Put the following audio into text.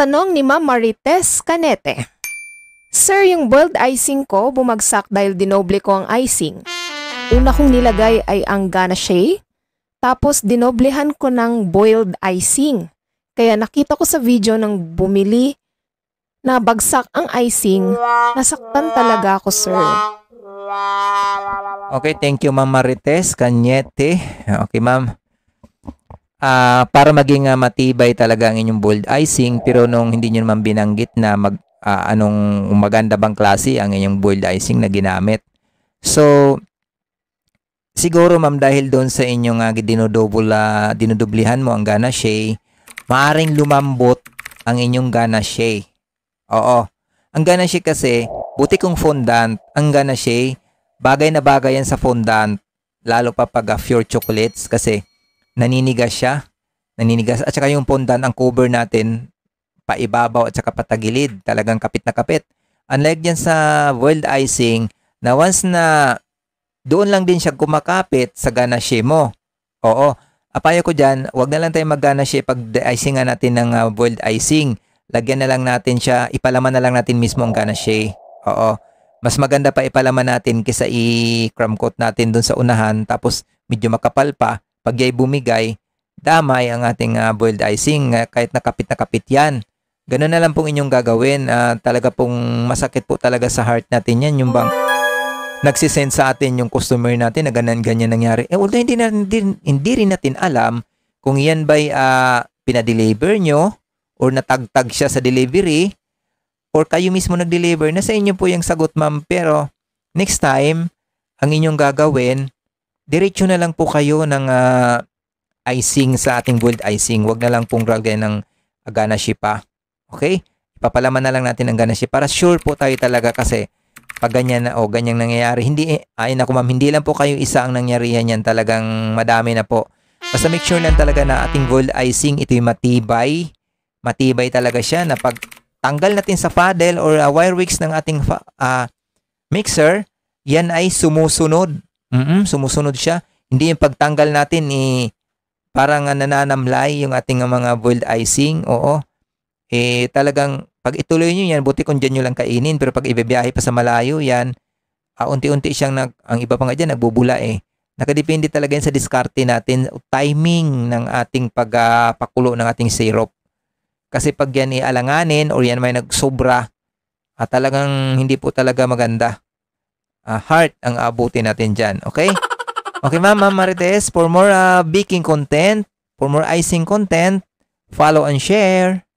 Tanong ni Ma'am Marites Canete. Sir, yung boiled icing ko bumagsak dahil dinoble ko ang icing. Una kong nilagay ay ang ganache, tapos dinoblehan ko ng boiled icing. Kaya nakita ko sa video ng bumili na bagsak ang icing, nasaktan talaga ako sir. Okay, thank you Ma'am Marites Canyete. Okay ma'am, uh, para maging uh, matibay talaga ang inyong bold icing pero nung hindi niyo naman binanggit na mag, uh, anong maganda bang klase ang inyong bold icing na ginamit. So, siguro ma'am dahil doon sa inyong uh, dinodouble, uh, dinodoblihan mo ang ganache, maaring lumambot ang inyong ganache. Oo. Ang ganache kasi, buti kong fondant, ang ganache, bagay na bagay yan sa fondant, lalo pa pag uh, pure chocolates kasi naninigas siya. Naninigas. At saka yung pundan, ang cover natin, paibabaw at saka patagilid. Talagang kapit na kapit. Unlike dyan sa world icing, na once na doon lang din siya kumakapit sa ganache mo. Oo. Apayo ko dyan, wag na lang tayo mag-ganache pag icingan natin ng uh, ah, boiled icing. Lagyan na lang natin siya, ipalaman na lang natin mismo ang ganache. Oo. Mas maganda pa ipalaman natin kaysa i-crumb coat natin doon sa unahan tapos medyo makapal pa pag iya'y bumigay, damay ang ating uh, ah, boiled icing uh, kahit nakapit na kapit yan. Ganun na lang pong inyong gagawin. Uh, talaga pong masakit po talaga sa heart natin yan. Yung bang nagsisend sa atin yung customer natin na ganan ganyan nangyari. Eh, although hindi, na, hindi, hindi rin natin alam kung yan ba'y uh, pinadeliver nyo or natagtag siya sa delivery or kayo mismo nag-deliver na sa inyo po yung sagot ma'am. Pero next time, ang inyong gagawin, diretso na lang po kayo ng uh, icing sa ating boiled icing. Huwag na lang pong lagyan ng ganache pa. Okay? Ipapalaman na lang natin ang ganache para sure po tayo talaga kasi pag ganyan na o ganyang nangyayari, hindi, eh, ay naku ma'am, hindi lang po kayo isa ang nangyarihan yan. Talagang madami na po. Basta make sure lang talaga na ating gold icing, ito yung matibay. Matibay talaga siya na pag tanggal natin sa paddle or uh, wire wigs ng ating uh, mixer, yan ay sumusunod. Mm-mm, sumusunod siya. Hindi yung pagtanggal natin, eh, parang ah, nananamlay yung ating ah, mga boiled icing. Oo. Eh, talagang pag ituloy nyo yan, buti kung dyan nyo lang kainin. Pero pag ibibiyahe pa sa malayo, yan, uh, unti-unti siyang, nag, ang iba pa nga dyan, nagbubula eh. Nakadepende talaga yan sa diskarte natin, timing ng ating pagpakulo uh, ng ating syrup. Kasi pag yan ialanganin or yan may nagsobra, ah, talagang hindi po talaga maganda uh, heart ang aabutin natin dyan. Okay? Okay, Mama Marites, for more uh, baking content, for more icing content, follow and share.